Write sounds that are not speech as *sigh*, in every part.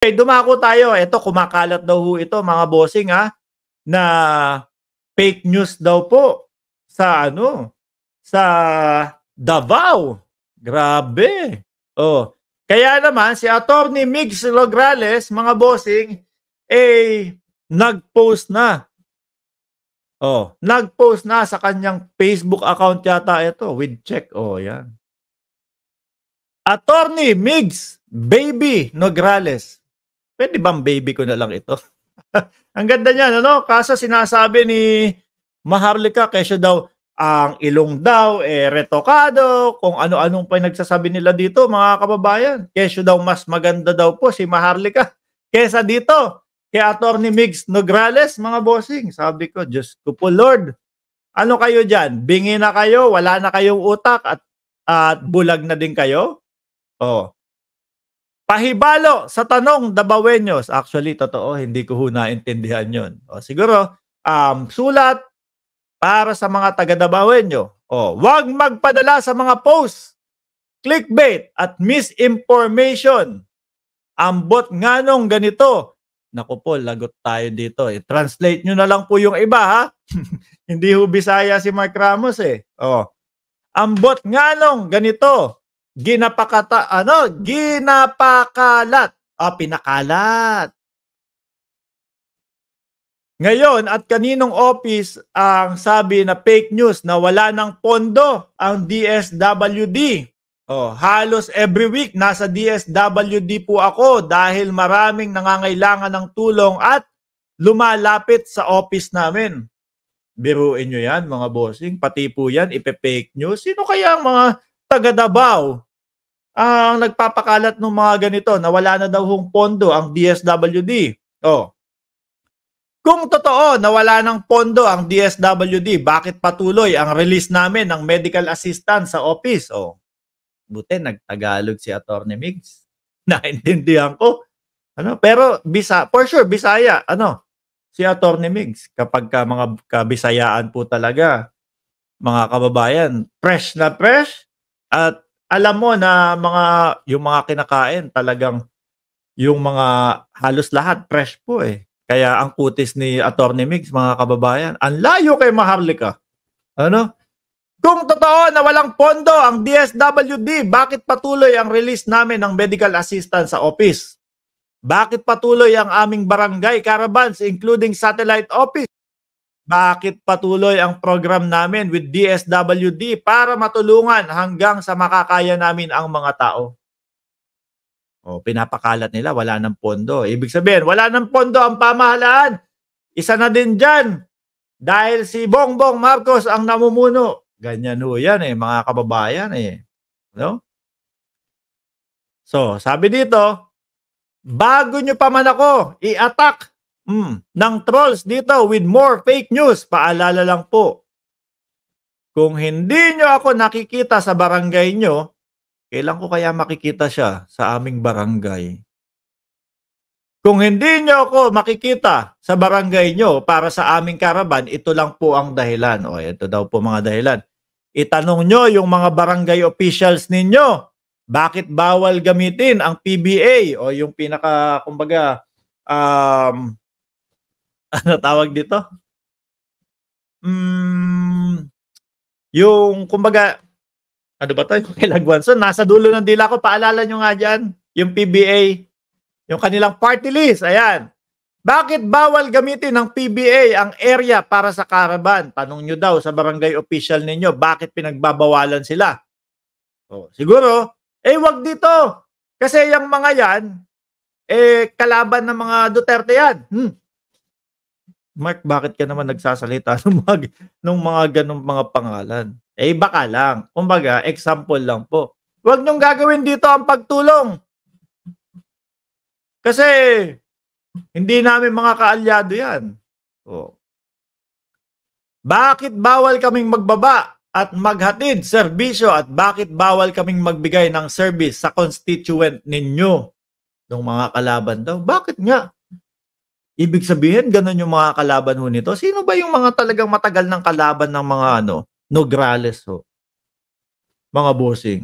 Okay, dumako tayo. Ito, kumakalat daw ho ito, mga bossing, ha? Na fake news daw po sa ano? Sa Davao. Grabe. Oh. Kaya naman, si Attorney Mix Lograles, mga bossing, eh, nag-post na. Oh, nag-post na sa kanyang Facebook account yata ito with check. Oh, yan. Attorney Migs Baby Nograles pwede bang baby ko na lang ito? *laughs* ang ganda niyan, ano? Kaso sinasabi ni Maharlika, kesyo daw, ang ilong daw, eh, retokado, kung ano-anong pa nagsasabi nila dito, mga kababayan. Kesyo daw, mas maganda daw po si Maharlika *laughs* kesa dito. Kaya attorney Mix Nograles, mga bossing, sabi ko, Diyos ko po, Lord, ano kayo dyan? Bingi na kayo, wala na kayong utak at, at bulag na din kayo? Oh, Pahibalo sa tanong Dabawenyos. Actually, totoo, hindi ko ho naintindihan yun. O, siguro, um, sulat para sa mga taga-Dabawenyo. O, huwag magpadala sa mga posts, clickbait at misinformation. Ambot nga nung ganito. Naku po, lagot tayo dito. I-translate eh. nyo na lang po yung iba, ha? *laughs* hindi ho Bisaya si Mark Ramos, eh. O, ambot nga nung ganito ginapakata ano ginapakalat o oh, pinakalat ngayon at kaninong office ang sabi na fake news na wala ng pondo ang DSWD Oh, halos every week nasa DSWD po ako dahil maraming nangangailangan ng tulong at lumalapit sa office namin. Biruin nyo yan mga bossing, pati po yan, ipe-fake news. Sino kaya ang mga taga Davao ang uh, nagpapakalat ng mga ganito na wala na daw hong pondo ang DSWD. Oh. Kung totoo na wala ng pondo ang DSWD, bakit patuloy ang release namin ng medical assistance sa office? Oh. Buti nagtagalog si Attorney Mix. *laughs* Naintindihan ko. Ano? Pero bisa, for sure Bisaya, ano? Si Attorney Mix kapag ka mga kabisayaan po talaga mga kababayan, fresh na fresh at alam mo na mga yung mga kinakain talagang yung mga halos lahat fresh po eh. Kaya ang kutis ni Attorney Mix, mga kababayan, ang layo kay Maharlika. Ano? Kung totoo na walang pondo ang DSWD, bakit patuloy ang release namin ng medical assistance sa office? Bakit patuloy ang aming barangay caravans including satellite office? bakit patuloy ang program namin with DSWD para matulungan hanggang sa makakaya namin ang mga tao. O, oh, pinapakalat nila, wala ng pondo. Ibig sabihin, wala ng pondo ang pamahalaan. Isa na din dyan. Dahil si Bongbong Marcos ang namumuno. Ganyan ho yan eh, mga kababayan eh. No? So, sabi dito, bago nyo pa man ako i-attack mm, ng trolls dito with more fake news. Paalala lang po. Kung hindi nyo ako nakikita sa barangay nyo, kailan ko kaya makikita siya sa aming barangay? Kung hindi nyo ako makikita sa barangay nyo para sa aming karaban, ito lang po ang dahilan. O, ito daw po mga dahilan. Itanong nyo yung mga barangay officials ninyo, bakit bawal gamitin ang PBA o yung pinaka, kumbaga, um, *laughs* ano tawag dito? Mm, yung, kumbaga, ano ba tayo? Kilagwan. So, nasa dulo ng dila ko, paalala nyo nga dyan, yung PBA, yung kanilang party list, ayan. Bakit bawal gamitin ng PBA ang area para sa caravan? Tanong nyo daw sa barangay official ninyo, bakit pinagbabawalan sila? Oh, siguro, eh wag dito. Kasi yung mga yan, eh kalaban ng mga Duterte yan. Hmm. Mark, bakit ka naman nagsasalita *laughs* ng mga, ng mga ganong mga pangalan? Eh, baka lang. Kumbaga, example lang po. Huwag niyong gagawin dito ang pagtulong. Kasi, hindi namin mga kaalyado yan. O. Oh. Bakit bawal kaming magbaba at maghatid serbisyo at bakit bawal kaming magbigay ng service sa constituent ninyo? Nung mga kalaban daw. Bakit nga? Ibig sabihin, ganun yung mga kalaban ho nito. Sino ba yung mga talagang matagal ng kalaban ng mga ano, Nograles ho? Mga bossing.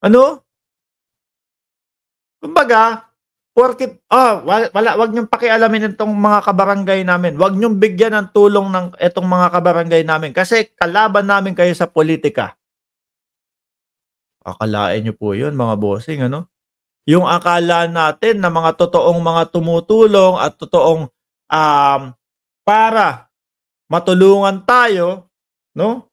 Ano? Kumbaga, porkit, ah, wala, wala, wag niyong pakialamin itong mga kabarangay namin. Wag niyong bigyan ng tulong ng itong mga kabarangay namin. Kasi kalaban namin kayo sa politika. Akalain niyo po yun, mga bossing, ano? yung akala natin na mga totoong mga tumutulong at totoong um, para matulungan tayo, no?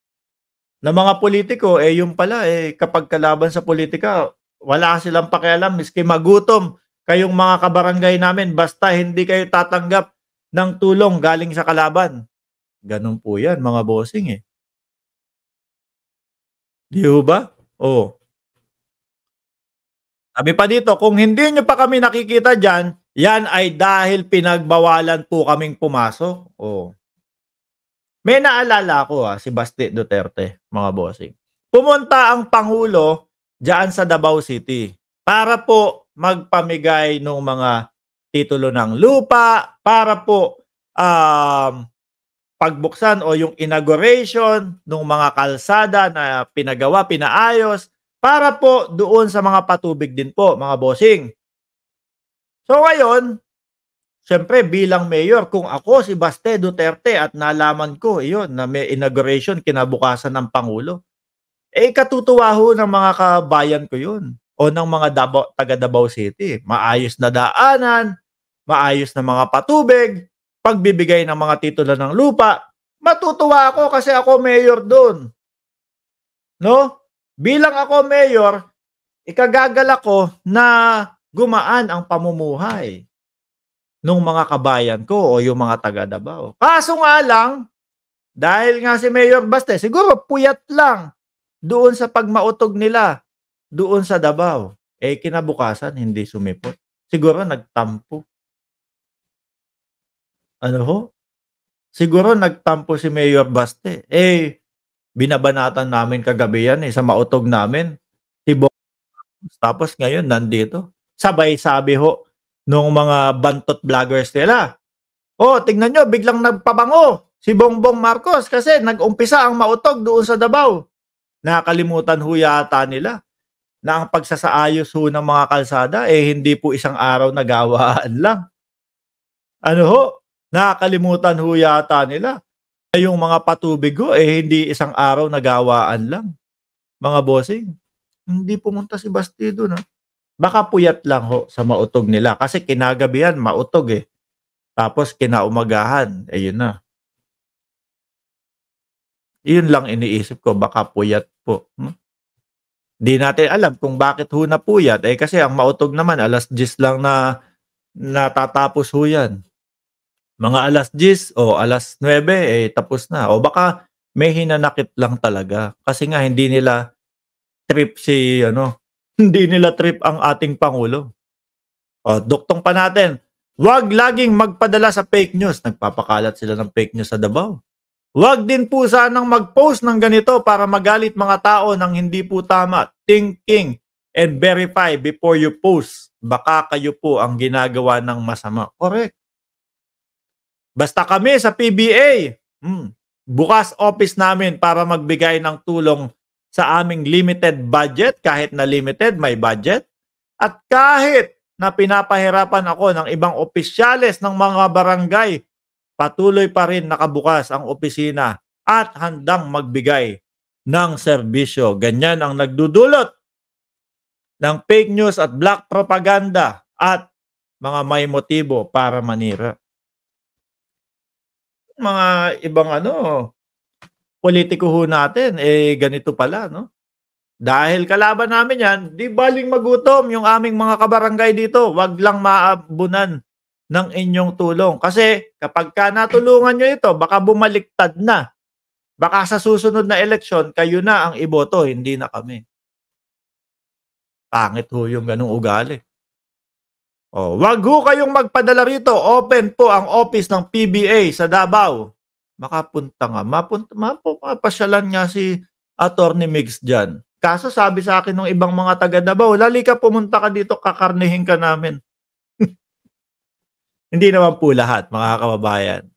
Na mga politiko, eh yung pala, eh kapag kalaban sa politika, wala silang pakialam, miski magutom kayong mga kabarangay namin, basta hindi kayo tatanggap ng tulong galing sa kalaban. Ganun po yan, mga bossing eh. Di ba? Oh, sabi pa dito, kung hindi nyo pa kami nakikita dyan, yan ay dahil pinagbawalan po kaming pumasok. Oh. May naalala ko ha, ah, si Basti Duterte, mga bossing. Pumunta ang Pangulo dyan sa Davao City para po magpamigay ng mga titulo ng lupa, para po um, pagbuksan o yung inauguration ng mga kalsada na pinagawa, pinaayos, para po doon sa mga patubig din po, mga bossing. So ngayon, Siyempre, bilang mayor, kung ako si Baste Duterte at nalaman ko, iyon, na may inauguration kinabukasan ng Pangulo, eh katutuwa ho ng mga kabayan ko yun o ng mga Davao, taga Davao City. Maayos na daanan, maayos na mga patubig, pagbibigay ng mga titulo ng lupa. Matutuwa ako kasi ako mayor doon. No? bilang ako mayor, ikagagal ko na gumaan ang pamumuhay ng mga kabayan ko o yung mga taga Davao. Kaso nga lang, dahil nga si Mayor Baste, siguro puyat lang doon sa pagmautog nila doon sa Davao. Eh kinabukasan, hindi sumipot. Siguro nagtampo. Ano ho? Siguro nagtampo si Mayor Baste. Eh, binabanatan namin kagabi yan eh, sa mautog namin. Si Bong, tapos ngayon nandito. Sabay sabi ho nung mga bantot vloggers nila. Oh, tingnan nyo, biglang nagpabango si Bongbong Marcos kasi nag-umpisa ang mautog doon sa Davao. Nakalimutan ho yata nila na ang pagsasaayos ho ng mga kalsada eh hindi po isang araw nagawaan lang. Ano ho? Nakalimutan ho yata nila eh, yung mga patubig ko, eh hindi isang araw nagawaan lang. Mga bossing, hindi pumunta si Bastido na. Baka puyat lang ho sa mautog nila. Kasi kinagabihan, mautog eh. Tapos kinaumagahan, ayun eh, na. Yun lang iniisip ko, baka puyat po. Hmm? Di natin alam kung bakit ho na puyat. Eh kasi ang mautog naman, alas 10 lang na natatapos ho yan mga alas 10 o alas 9 eh tapos na. O baka may hinanakit lang talaga kasi nga hindi nila trip si ano, *laughs* hindi nila trip ang ating pangulo. O duktong pa natin. Huwag laging magpadala sa fake news. Nagpapakalat sila ng fake news sa Davao. Huwag din po sanang mag-post ng ganito para magalit mga tao ng hindi po tama. Thinking and verify before you post. Baka kayo po ang ginagawa ng masama. Correct. Basta kami sa PBA, hmm, bukas office namin para magbigay ng tulong sa aming limited budget, kahit na limited, may budget. At kahit na pinapahirapan ako ng ibang opisyales ng mga barangay, patuloy pa rin nakabukas ang opisina at handang magbigay ng serbisyo. Ganyan ang nagdudulot ng fake news at black propaganda at mga may motibo para manira mga ibang ano, politiko ho natin, eh ganito pala, no? Dahil kalaban namin yan, di baling magutom yung aming mga kabarangay dito. Wag lang maabunan ng inyong tulong. Kasi kapag ka natulungan nyo ito, baka bumaliktad na. Baka sa susunod na eleksyon, kayo na ang iboto, hindi na kami. Pangit ho yung ganung ugali. Oh, wag ho kayong magpadala rito. Open po ang office ng PBA sa Davao. Makapunta nga. Mapunta, mapo, mapasyalan nga si Attorney Mix dyan. Kaso sabi sa akin ng ibang mga taga Davao, lali ka pumunta ka dito, kakarnihin ka namin. *laughs* Hindi naman po lahat, mga kababayan.